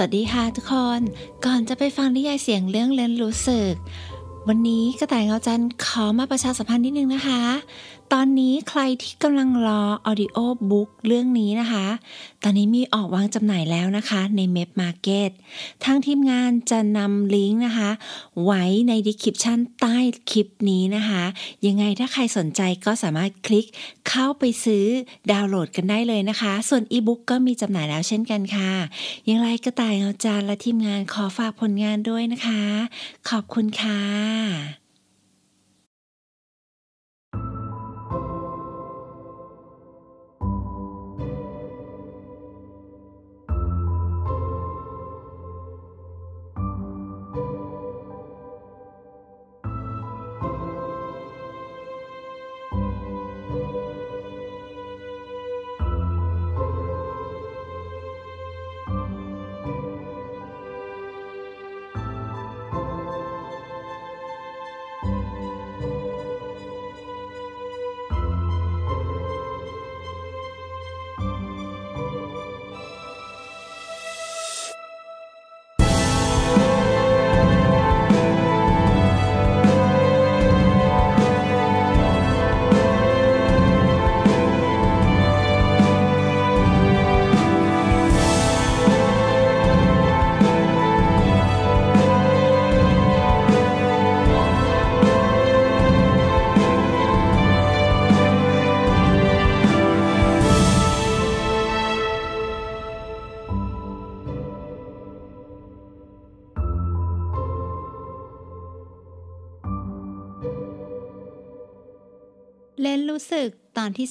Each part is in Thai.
วัสดีค่ะทุกคน ก่อนจะไปฟังนิยายเสียงเรื่องเล่นรู้สึก วันนี้กระต่ายเงาจันขอมาประชาสัมพันธ์นิดนึงนะคะตอนนี้ใครที่กำลังรอออดิโอบุ๊กเรื่องนี้นะคะ ตอนนี้มีออกวางจำหน่ายแล้วนะคะใน m ม p Market ทางทีมงานจะนำลิงก์นะคะ ไว้ในดีคริปชันใต้คลิปนี้นะคะ ยังไงถ้าใครสนใจก็สามารถคลิกเข้าไปซื้อดาวน์โหลดกันได้เลยนะคะ ส่วนอีบุ๊กก็มีจำหน่ายแล้วเช่นกันค่ะ ยังไรก็ต่ายเอาจารย์และทีมงานขอฝากผลงานด้วยนะคะ ขอบคุณค่ะู้สึกตอนที่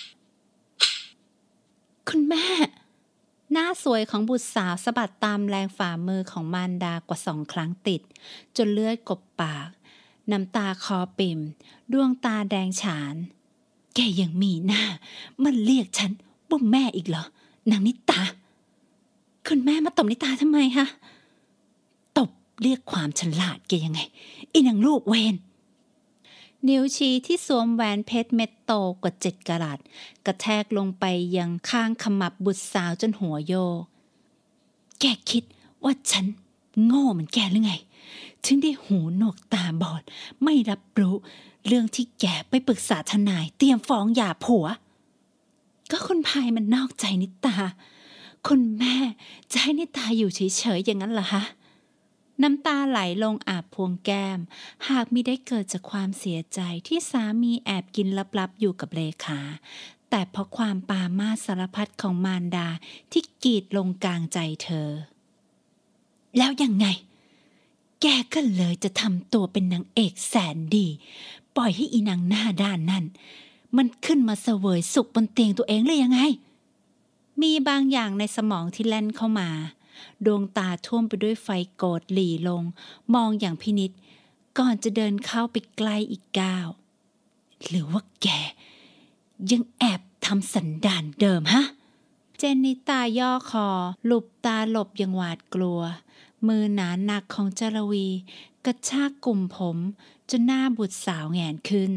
35 คุณแม่ หน้าสวยของบุตรสาวสะบัดตามแรงฝ่ามือของมารดากว่าสองครั้งติด จนเลือดกบปาก น้ำตาคอปิ่มดวงตาแดงฉาน แกยังมีหน้า มันเรียกฉันว่าแม่อีกเหรอ นางนิตา คุณแม่มาตบนิตาทำไมคะตบเรียกความฉลาด แกยังไงอีนางลูกเวนนิ้วชี้ที่สวมแหวนเพชรเม็ดโตกว่าเจ็ดกะรัตกระแทกลงไปยังข้างขมับบุตรสาวจนหัวโยกแกคิดว่าฉัน โง่เหมือนแกหรือไง ถึงได้หูหนวกตาบอดไม่รับรู้เรื่องที่แกไปปรึกษาทนายเตรียมฟ้องหย่าผัว ก็คนภายมันนอกใจนิตาคุณแม่จะให้นิตาอยู่เฉยๆอย่างนั้นเหรอฮะน้ำตาไหลลงอาบพวงแก้ม หากมิได้เกิดจากความเสียใจที่สามีแอบกินลับๆ อยู่กับเลขา แต่เพราะความปามาสารพัดของมารดาที่กีดลงกลางใจเธอ แล้วยังไง แกก็เลยจะทำตัวเป็นนางเอกแสนดี ปล่อยให้อีนางหน้าด้านนั่น มันขึ้นมาเสวยสุขบนเตียงตัวเองเลยยังไง มีบางอย่างในสมองที่แล่นเข้ามาดวงตาท่วมไปด้วยไฟโกรธหลี่ลง มองอย่างพินิษก่อนจะเดินเข้าไปใกล้อีกก้าว หรือว่าแก ยังแอบทำสันดานเดิมฮะ เจนนิตาย่อคอ หลบตาหลบยังหวาดกลัว มือหนาหนักของจรวี กระชากกลุ่มผม จนหน้าบุตรสาวแงนขึ้น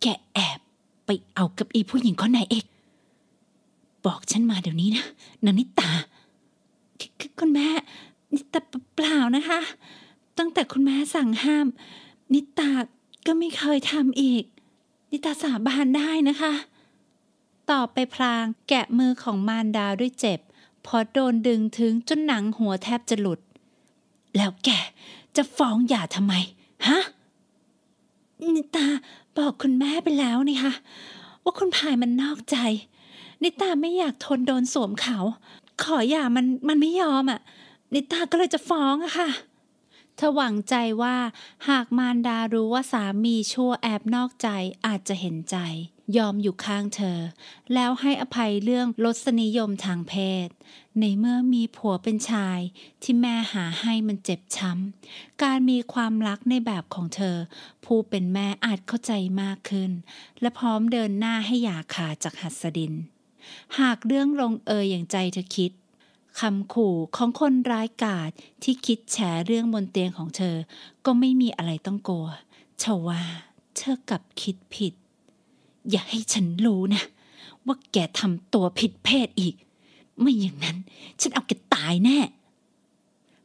แกแอบไปเอากับอีผู้หญิงคนไหนเอกบอกฉันมาเดี๋ยวนี้นะนานิตาคุณแม่นิตาเปล่านะคะ ตั้งแต่คุณแม่สั่งห้าม นิตาก็ไม่เคยทำอีก นิตาสาบานได้นะคะต่อไปพลางแกะมือของมารดาด้วยเจ็บ พอโดนดึงถึงจนหนังหัวแทบจะหลุด แล้วแกจะฟ้องหย่าทำไมฮะนิตา บอกคุณแม่ไปแล้วนี่คะว่าคุณพายมันนอกใจ นิตาไม่อยากทนโดนสวมเขาขอหย่ามันมันไม่ยอมอะ่ะนิตาก็เลยจะฟ้องอะค่ะเธอหวังใจว่า หากมารดารู้ว่าสามีชั่วแอบนอกใจอาจจะเห็นใจ ยอมอยู่ข้างเธอ แล้วให้อภัยเรื่องลสนิยมทางเพศ ในเมื่อมีผัวเป็นชายที่แม่หาให้มันเจ็บช้ำการมีความรักในแบบของเธอ ผู้เป็นแม่อาจเข้าใจมากขึ้น และพร้อมเดินหน้าให้หย่าขาจากหัสดินหากเรื่องลงเอยอย่างใจเธอคิดคำขู่ของคนร้ายกาจที่คิดแฉเรื่องบนเตียงของเธอ ก็ไม่มีอะไรต้องกลัวชาวาเธอกับคิดผิด อย่าให้ฉันรู้นะ ว่าแกทำตัวผิดเพศอีก ไม่อย่างนั้น ฉันเอาแกตายแน่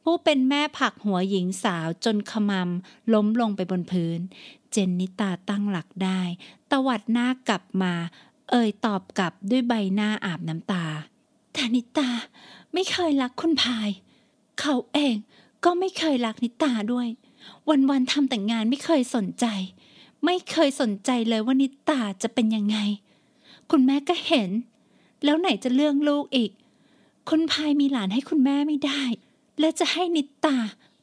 ผู้เป็นแม่ผักหัวหญิงสาวจนขมำล้มลงไปบนพื้น เจนนิตาตั้งหลักได้ ตวัดหน้ากลับมาเอ่ยตอบกลับด้วยใบหน้าอาบน้ำตา แต่นิตาไม่เคยรักคุณพาย เขาเองก็ไม่เคยรักนิตาด้วย วันๆทำแต่งงานไม่เคยสนใจ ไม่เคยสนใจเลยว่านิตาจะเป็นยังไง คุณแม่ก็เห็น แล้วไหนจะเรื่องลูกอีก คุณพายมีหลานให้คุณแม่ไม่ได้ และจะให้นิตา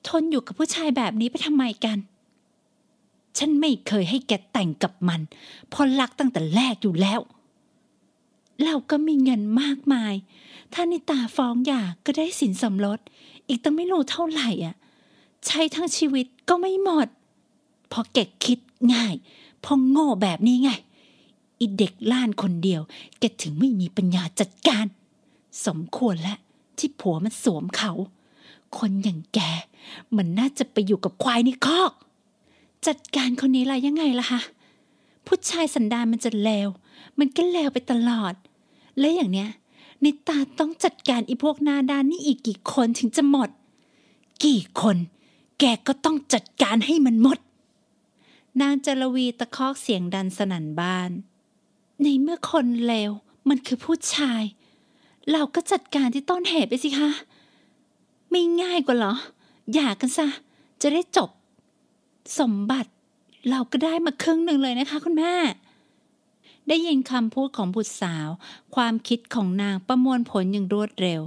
ทนอยู่กับผู้ชายแบบนี้ไปทำไมกันฉันไม่เคยให้แกแต่งกับมัน พอรักตั้งแต่แรกอยู่แล้ว เราก็มีเงินมากมาย ถ้านิตาฟ้องหย่าก็ได้สินสมรส อีกตั้งไม่รู้เท่าไหร่อ่ะ ใช้ทั้งชีวิตก็ไม่หมด พอแกคิดง่าย พอโง่แบบนี้ไงอีเด็กล้านคนเดียว แกถึงไม่มีปัญญาจัดการ สมควรและ ที่ผัวมันสวมเขา คนอย่างแก มันน่าจะไปอยู่กับควายในคอกจัดการคนนี้ล่ะยังไงล่ะคะผู้ชายสันดานมันจะแลว มันก็แลวไปตลอด และอย่างเนี้ย นิตาต้องจัดการอีพวกนาดานนี่อีกกี่คนถึงจะหมด กี่คน แกก็ต้องจัดการให้มันหมด นางจรวีตะคอกเสียงดันสนั่นบ้าน ในเมื่อคนเลวมันคือผู้ชาย เราก็จัดการที่ต้นเหตุไปสิคะไม่ง่ายกว่าหรอ อยากกันซะจะได้จบสมบัติเราก็ได้มาครึ่งหนึ่งเลยนะคะ คุณแม่ ได้ยินคำพูดของบุตรสาว ความคิดของนางประมวลผลอย่างรวดเร็ว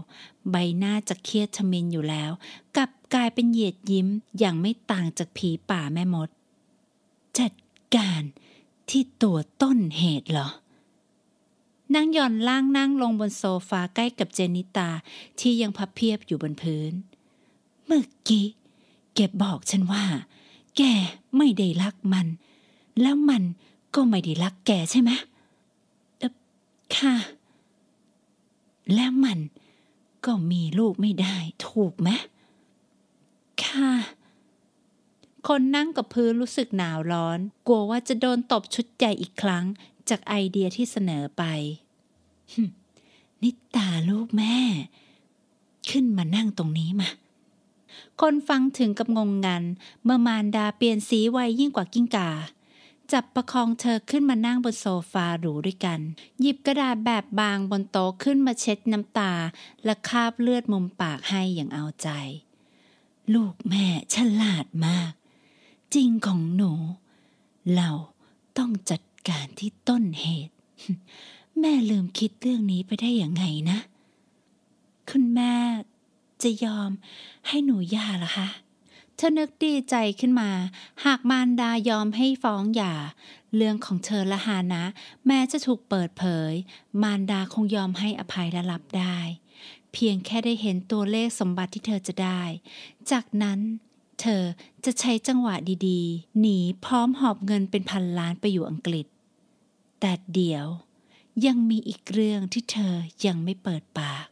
ใบหน้าจะเครียดชมินอยู่แล้ว กับกลายเป็นเหยียดยิ้มอย่างไม่ต่างจากผีป่าแม่มด จัดการที่ตัวต้นเหตุเหรอนางหย่อนล่างนั่งลงบนโซฟาใกล้กับเจนิตาที่ยังพับเพียบอยู่บนพื้น เมื่อกี้เก็บบอกฉันว่าแกไม่ได้รักมัน แล้วมันก็ไม่ได้รักแกใช่ไหมเออค่ะ แล้วมันก็มีลูกไม่ได้ถูกไหมค่ะคนนั่งกับพื้นรู้สึกหนาวร้อน กลัวว่าจะโดนตบชุดใหญ่อีกครั้ง จากไอเดียที่เสนอไปนิตาลูกแม่ ขึ้นมานั่งตรงนี้มาคนฟังถึงกับงงงัน เมื่อมารดาเปลี่ยนสีไวยิ่งกว่ากิ้งก่าจับประคองเธอขึ้นมานั่งบนโซฟาหรูด้วยกัน หยิบกระดาษแบบบางบนโต๊ะขึ้นมาเช็ดน้ำตาและคาบเลือดมุมปากให้อย่างเอาใจ ลูกแม่ฉลาดมาก จริงของหนู เราต้องจัดการที่ต้นเหตุ แม่ลืมคิดเรื่องนี้ไปได้อย่างไงนะ คุณแม่จะยอมให้หนูหย่าเหรอคะ เธอนึกดีใจขึ้นมา หากมารดายอมให้ฟ้องหย่า เรื่องของเธอละหานะแม้จะถูกเปิดเผย มารดาคงยอมให้อภัยและรับได้ เพียงแค่ได้เห็นตัวเลขสมบัติที่เธอจะได้ จากนั้น เธอจะใช้จังหวะดีๆ หนีพร้อมหอบเงินเป็นพันล้านไปอยู่อังกฤษ แต่เดี๋ยวยังมีอีกเรื่องที่เธอยังไม่เปิดปาก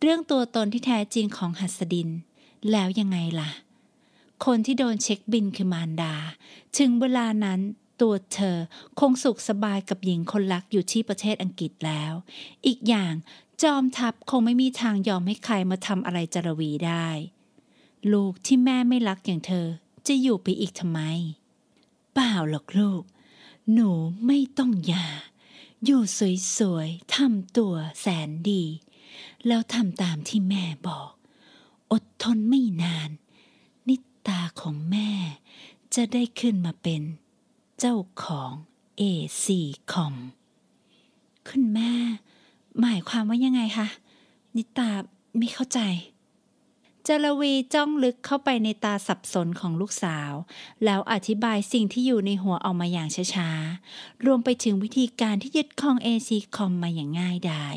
เรื่องตัวตนที่แท้จริงของหัสดิน แล้วยังไงล่ะ คนที่โดนเช็คบินคือมารดาถึงเวลานั้นตัวเธอคงสุขสบายกับหญิงคนรักอยู่ที่ประเทศอังกฤษแล้ว อีกอย่างจอมทัพคงไม่มีทางยอมให้ใครมาทำอะไรจรวีได้ ลูกที่แม่ไม่รักอย่างเธอ จะอยู่ไปอีกทำไม เปล่าหรอกลูก หนูไม่ต้องยาอยู่สวยๆทำตัวแสนดีแล้วทำตามที่แม่บอก อดทนไม่นาน นิตาของแม่จะได้ขึ้นมาเป็นเจ้าของ AC คอมคุณแม่หมายความว่ายังไงคะ นิตาไม่เข้าใจ จรวีจ้องลึกเข้าไปในตาสับสนของลูกสาว แล้วอธิบายสิ่งที่อยู่ในหัวออกมาอย่างช้าๆ รวมไปถึงวิธีการที่ยึดครองเอซีคอมมาอย่างง่ายดาย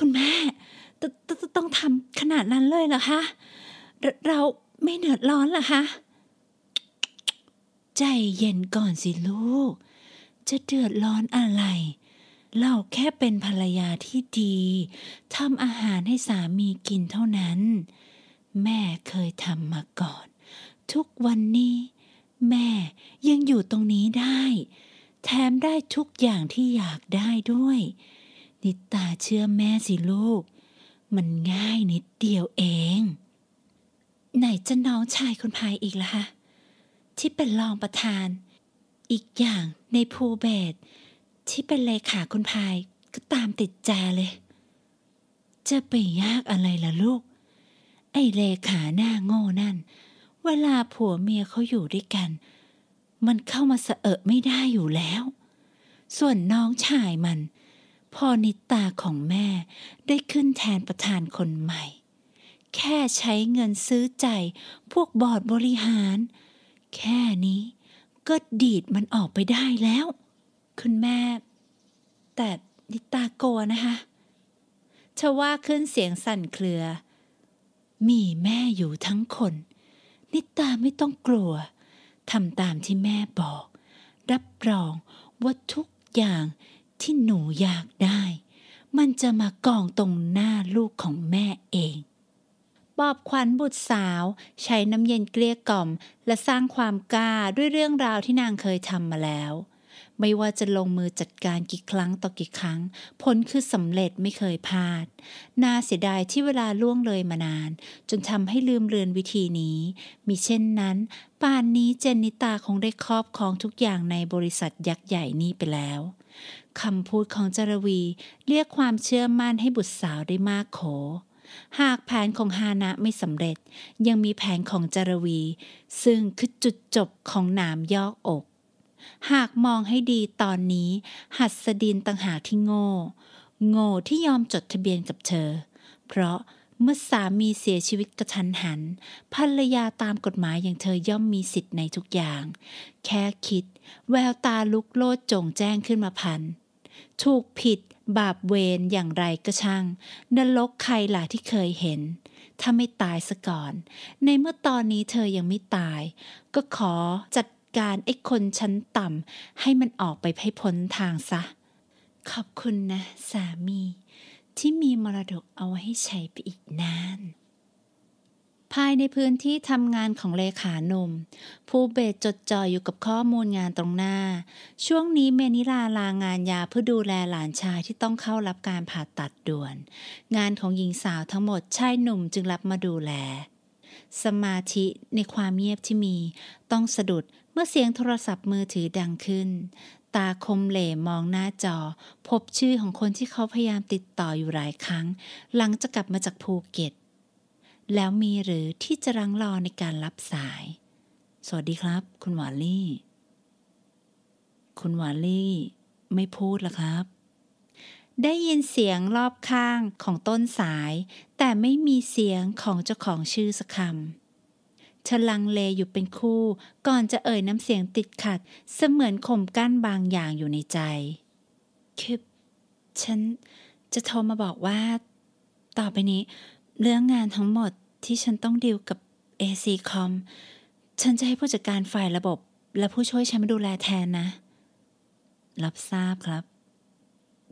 คุณแม่ตตต้องทำขนาดนั้นเลยเหรอคะเรเราไม่เดือดร้อนเหรอคะใจเย็นก่อนสิลูก จะเดือดร้อนอะไร เราแค่เป็นภรรยาที่ดีทำอาหารให้สามีกินเท่านั้น แม่เคยทำมาก่อน ทุกวันนี้แม่ยังอยู่ตรงนี้ได้ แถมได้ทุกอย่างที่อยากได้ด้วยนิตาเชื่อแม่สิลูก มันง่ายนิดเดียวเอง ไหนจะน้องชายคนภายอีกละ่ะคะที่เป็นรองประธาน อีกอย่างในภูเบศที่เป็นเลขาคนภายก็ตามติดใจเลย จะไปยากอะไรล่ะลูก ไอ้เลขาหน้าโง่นั่นเวลาผัวเมียเขาอยู่ด้วยกัน มันเข้ามาเสอะ ไม่ได้อยู่แล้ว ส่วนน้องชายมันพอนิตาของแม่ได้ขึ้นแทนประธานคนใหม่ แค่ใช้เงินซื้อใจพวกบอร์ดบริหาร แค่นี้ก็ดีดมันออกไปได้แล้ว คุณแม่ แต่นิตาโกนะคะชว่าขึ้นเสียงสั่นเครือ มีแม่อยู่ทั้งคน นิตาไม่ต้องกลัวทำตามที่แม่บอก รับรองว่าทุกอย่างที่หนูอยากได้ มันจะมากองตรงหน้าลูกของแม่เองบอบขวัญบุตรสาว ใช้น้ำเย็นเกลี้ยกล่อม และสร้างความกล้าด้วยเรื่องราวที่นางเคยทำมาแล้ว ไม่ว่าจะลงมือจัดการกี่ครั้งต่อกี่ครั้ง ผลคือสำเร็จไม่เคยพลาดน่าเสียดายที่เวลาล่วงเลยมานาน จนทำให้ลืมเลือนวิธีนี้มีเช่นนั้นป่านนี้เจนนิตาคงได้ครอบครองทุกอย่างในบริษัทยักษ์ใหญ่นี้ไปแล้วคำพูดของจารวีเรียกความเชื่อมั่นให้บุตรสาวได้มากโข หากแผนของฮานะไม่สำเร็จยังมีแผนของจารวี ซึ่งคือจุดจบของหนามยอกอก หากมองให้ดีตอนนี้หัสดินต่างหากที่โง่ โง่ที่ยอมจดทะเบียนกับเธอ เพราะเมื่อสามีเสียชีวิตกระทันหันภรรยาตามกฎหมายอย่างเธอย่อมมีสิทธิ์ในทุกอย่าง แค่คิดแววตาลุกโลดจงแจ้งขึ้นมาพัน ถูกผิดบาปเวรอย่างไรก็ช่างนรกใครหล่ะที่เคยเห็น ถ้าไม่ตายซะก่อน ในเมื่อตอนนี้เธอยังไม่ตาย ก็ขอจัดการไอ้คนชั้นต่ำให้มันออกไปให้พ้นทางซะ ขอบคุณนะ สามี ที่มีมรดกเอาให้ใช้ไปอีกนานภายในพื้นที่ทำงานของเลขาหนุ่มผู้เบสจดจ่ออยู่กับข้อมูลงานตรงหน้า ช่วงนี้เมนิลาลางานยาเพื่อดูแลหลานชายที่ต้องเข้ารับการผ่าตัดด่วน งานของหญิงสาวทั้งหมดชายหนุ่มจึงรับมาดูแล สมาธิในความเงียบที่มี ต้องสะดุดเมื่อเสียงโทรศัพท์มือถือดังขึ้น ตาคมเหล่มองหน้าจอ พบชื่อของคนที่เขาพยายามติดต่ออยู่หลายครั้ง หลังจะกลับมาจากภูเก็ตแล้วมีหรือที่จะรังรอในการรับสาย สวัสดีครับ คุณหวาลี่ คุณหวาลี่ ไม่พูดละครับ ได้ยินเสียงรอบข้างของต้นสาย แต่ไม่มีเสียงของเจ้าของชื่อสักคำฉลังเลอยู่เป็นคู่ ก่อนจะเอ่ยน้ำเสียงติดขัดเสมือนข่มกั้นบางอย่างอยู่ในใจคือฉัน จะโทรมาบอกว่า ต่อไปนี้เรื่องงานทั้งหมดที่ฉันต้องดีลกับ AC Com ฉันจะให้ผู้จัดการฝ่ายระบบ และผู้ช่วยฉันมาดูแลแทนนะ รับทราบครับ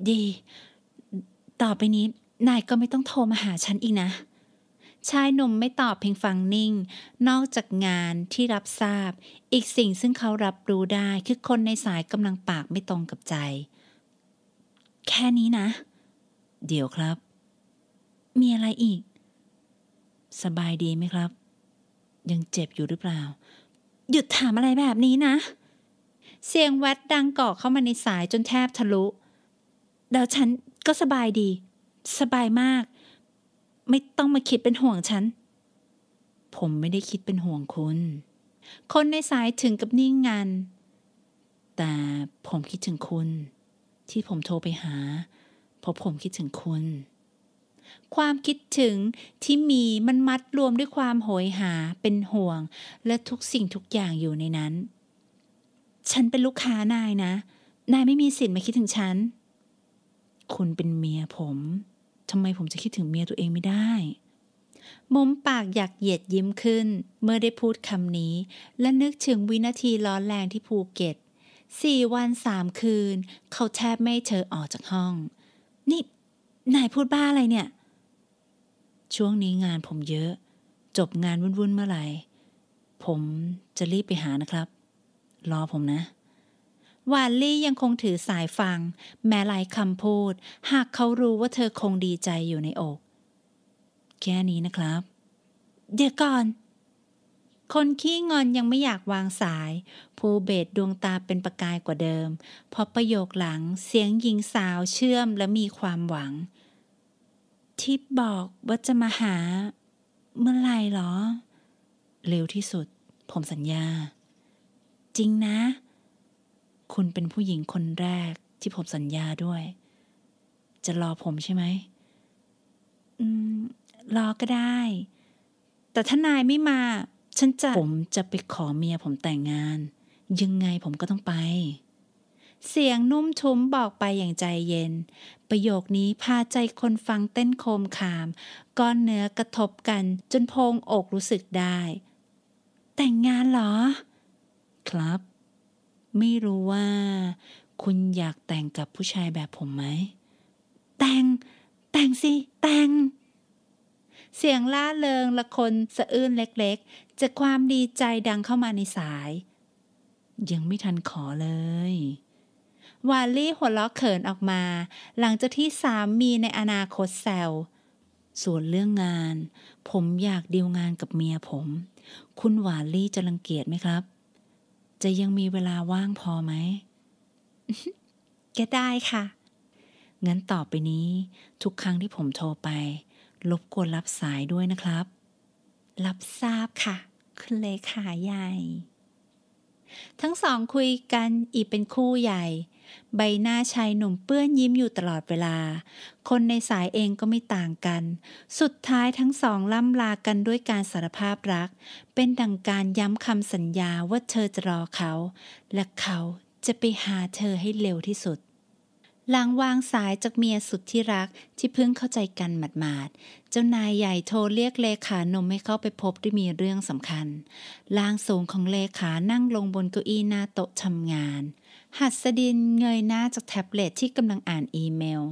ดี ต่อไปนี้นายก็ไม่ต้องโทรมาหาฉันอีกนะ ชายหนุ่มไม่ตอบเพียงฟังนิ่ง นอกจากงานที่รับทราบ อีกสิ่งซึ่งเขารับรู้ได้คือคนในสายกำลังปากไม่ตรงกับใจ แค่นี้นะ เดี๋ยวครับ มีอะไรอีกสบายดีไหมครับ ยังเจ็บอยู่หรือเปล่า หยุดถามอะไรแบบนี้นะ เสียงแวดดังก่อเข้ามาในสายจนแทบทะลุแล้วฉันก็สบายดี สบายมาก ไม่ต้องมาคิดเป็นห่วงฉัน ผมไม่ได้คิดเป็นห่วงคุณ คนในสายถึงกับนิ่งงนันแต่ผมคิดถึงคุณ ที่ผมโทรไปหาเพราะผมคิดถึงคุณความคิดถึงที่มีมันมัดรวมด้วยความโหยหาเป็นห่วง และทุกสิ่งทุกอย่างอยู่ในนั้น ฉันเป็นลูกค้านายนะ นายไม่มีสิทธิ์มาคิดถึงฉัน คุณเป็นเมียผม ทำไมผมจะคิดถึงเมียตัวเองไม่ได้มุมปากอยากเหยียดยิ้มขึ้น เมื่อได้พูดคำนี้ และนึกถึงวินาทีร้อนแรงที่ภูเก็ตสี่วันสามคืน เขาแทบไม่เธอออกจากห้อง นี่นายพูดบ้าอะไรเนี่ยช่วงนี้งานผมเยอะ จบงานวุ่นๆเมื่อไหร่ ผมจะรีบไปหานะครับ รอผมนะ วานลี่ยังคงถือสายฟัง แม้หลายคำพูด หากเขารู้ว่าเธอคงดีใจอยู่ในอก แค่นี้นะครับ เดี๋ยวก่อน คนขี้งอนยังไม่อยากวางสายภูเบศดวงตาเป็นประกายกว่าเดิม พอประโยคหลัง เสียงหญิงสาวเชื่อมและมีความหวังทิพบอกว่าจะมาหาเมื่อไหร่หรอ เร็วที่สุดผมสัญญา จริงนะ คุณเป็นผู้หญิงคนแรกที่ผมสัญญาด้วย จะรอผมใช่ไหม อืม รอก็ได้ แต่ถ้านายไม่มา ฉันจะผมจะไปขอเมียผมแต่งงาน ยังไงผมก็ต้องไป เสียงนุ่มชุมบอกไปอย่างใจเย็นประโยคนี้พาใจคนฟังเต้นโคมขาม ก้อนเนื้อกระทบกันจนโพงอกรู้สึกได้ แต่งงานเหรอ ครับ ไม่รู้ว่า คุณอยากแต่งกับผู้ชายแบบผมไหม แต่ง แต่งสิ แต่ง เสียงล่าเริงละคนสะอื้นเล็กๆจากความดีใจดังเข้ามาในสาย ยังไม่ทันขอเลยวาลี่หัวล้อเขินออกมา หลังจากที่สามมีในอนาคตแซวส่วนเรื่องงาน ผมอยากดีลงานกับเมียผม คุณวาลี่จะรังเกียจไหมครับ จะยังมีเวลาว่างพอไหมก็ได้ค่ะงั้นต่อไปนี้ ทุกครั้งที่ผมโทรไปรบกวนรับสายด้วยนะครับ รับทราบค่ะ คุณเลขาใหญ่ ทั้งสองคุยกันอีกเป็นคู่ใหญ่ใบหน้าชายหนุ่มเปื้อนยิ้มอยู่ตลอดเวลา คนในสายเองก็ไม่ต่างกัน สุดท้ายทั้งสองล่ำลากันด้วยการสารภาพรัก เป็นดังการย้ำคำสัญญาว่าเธอจะรอเขา และเขาจะไปหาเธอให้เร็วที่สุดหลังวางสายจากเมียสุดที่รักที่เพิ่งเข้าใจกันหมาดๆ เจ้านายใหญ่โทรเรียกเลขาหนุ่มให้เข้าไปพบด้วยมีเรื่องสำคัญล่างสูงของเลขานั่งลงบนเก้าอี้หน้าโต๊ะทำงานหัสดินเงยหน้าจากแท็บเล็ตที่กำลังอ่านอีเมล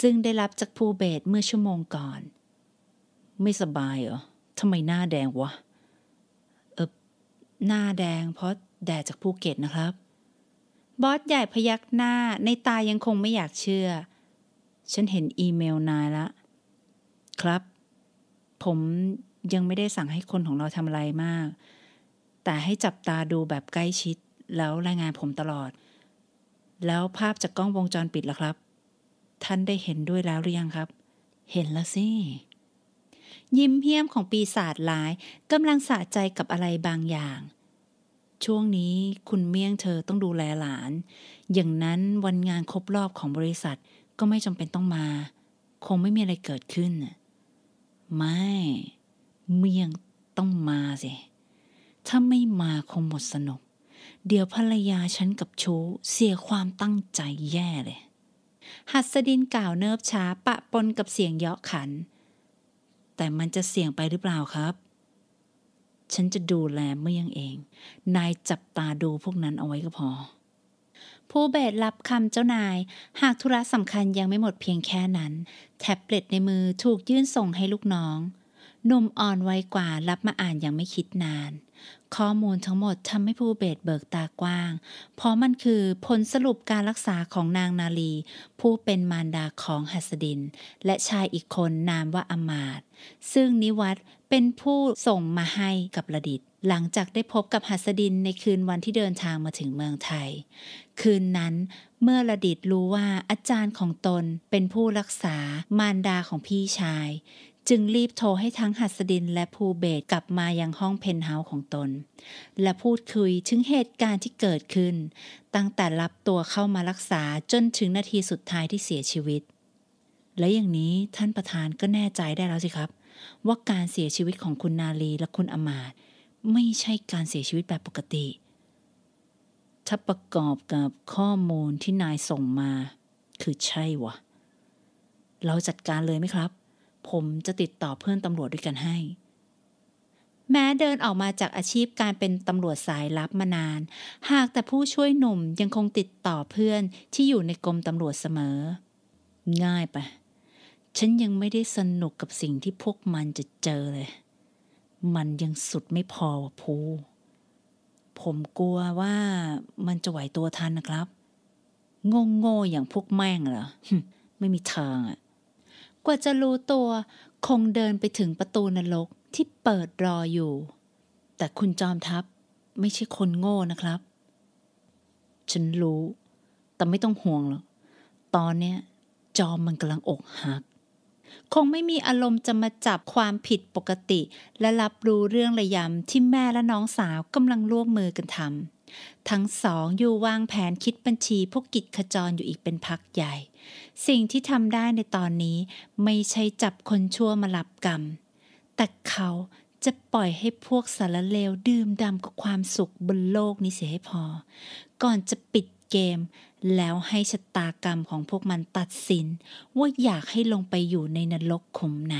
ซึ่งได้รับจากภูเบศเมื่อชั่วโมงก่อน ไม่สบายเหรอทำไมหน้าแดงวะ เออหน้าแดง เพราะแดดจากภูเก็ตนะครับบอสใหญ่พยักหน้าในตายังคงไม่อยากเชื่อ ฉันเห็นอีเมลนายละ ครับ ผมยังไม่ได้สั่งให้คนของเราทำอะไรมาก แต่ให้จับตาดูแบบใกล้ชิด แล้วรายงานผมตลอดแล้วภาพจากกล้องวงจรปิดล่ะครับ ท่านได้เห็นด้วยแล้วหรือยังครับ เห็นแล้วสิ ยิ้มเพี้ยมของปีศาจร้ายกำลังสะใจกับอะไรบางอย่าง ช่วงนี้คุณเมี่ยงเธอต้องดูแลหลาน อย่างนั้นวันงานครบรอบของบริษัท ก็ไม่จำเป็นต้องมา คงไม่มีอะไรเกิดขึ้นไม่ เมี่ยงต้องมาสิถ้าไม่มาคงหมดสนุกเดี๋ยวภรรยาฉันกับชู้เสียความตั้งใจแย่เลย หัสดินกล่าวเนิบช้าปะปนกับเสียงเยาะขัน แต่มันจะเสี่ยงไปหรือเปล่าครับ ฉันจะดูแลเมื่อยังเอง นายจับตาดูพวกนั้นเอาไว้ก็พอ ผู้เบสรับคำเจ้านาย หากธุระสำคัญยังไม่หมดเพียงแค่นั้นแท็บเล็ตในมือถูกยื่นส่งให้ลูกน้องหนุ่มอ่อนไวกว่ารับมาอ่านยังไม่คิดนาน ข้อมูลทั้งหมดทำให้ผู้เบสเบิกตากว้าง เพราะมันคือ ผลสรุปการรักษาของนางนาลี ผู้เป็นมารดาของหัสดิน และชายอีกคนนามว่าอมาต ซึ่งนิวัตเป็นผู้ส่งมาให้กับระดิษหลังจากได้พบกับหัสดินในคืนวันที่เดินทางมาถึงเมืองไทย คืนนั้นเมื่อระดิษรู้ว่าอาจารย์ของตนเป็นผู้รักษามารดาของพี่ชายจึงรีบโทรให้ทั้งหัสดินและภูเบศกลับมายังห้องเพนเฮาส์ของตน และพูดคุยถึงเหตุการณ์ที่เกิดขึ้น ตั้งแต่รับตัวเข้ามารักษาจนถึงนาทีสุดท้ายที่เสียชีวิต และอย่างนี้ท่านประธานก็แน่ใจได้แล้วสิครับ ว่าการเสียชีวิตของคุณนาลีและคุณอมาต ไม่ใช่การเสียชีวิตแบบปกติ ถ้าประกอบกับข้อมูลที่นายส่งมา คือใช่วะเราจัดการเลยไหมครับผมจะติดต่อเพื่อนตำรวจด้วยกันให้ แม้เดินออกมาจากอาชีพการเป็นตำรวจสายลับมานาน หากแต่ผู้ช่วยหนุ่มยังคงติดต่อเพื่อนที่อยู่ในกรมตำรวจเสมอ ง่ายปะ ฉันยังไม่ได้สนุกกับสิ่งที่พวกมันจะเจอเลย มันยังสุดไม่พอวะพูผมกลัวว่ามันจะไหวตัวทันนะครับ โง่ๆงอย่างพวกแม่งเหรอไม่มีทางอะกว่าจะรู้ตัวคงเดินไปถึงประตูนรกที่เปิดรออยู่ แต่คุณจอมทัพไม่ใช่คนโง่นะครับ ฉันรู้ แต่ไม่ต้องห่วงหรอก ตอนเนี้ยจอมมันกำลังอกหัก คงไม่มีอารมณ์จะมาจับความผิดปกติ และรับรู้เรื่องระยำที่แม่และน้องสาวกำลังร่วมมือกันทำ ทั้งสองอยู่วางแผนคิดบัญชีพวกกิจขจรอยู่อีกเป็นพักใหญ่สิ่งที่ทำได้ในตอนนี้ไม่ใช่จับคนชั่วมาหลับกรรม แต่เขาจะปล่อยให้พวกสารเลวดื่มดำกับความสุขบนโลกนี้เสียให้พอ ก่อนจะปิดเกม แล้วให้ชะตากรรมของพวกมันตัดสิน ว่าอยากให้ลงไปอยู่ในนรกขุมไหน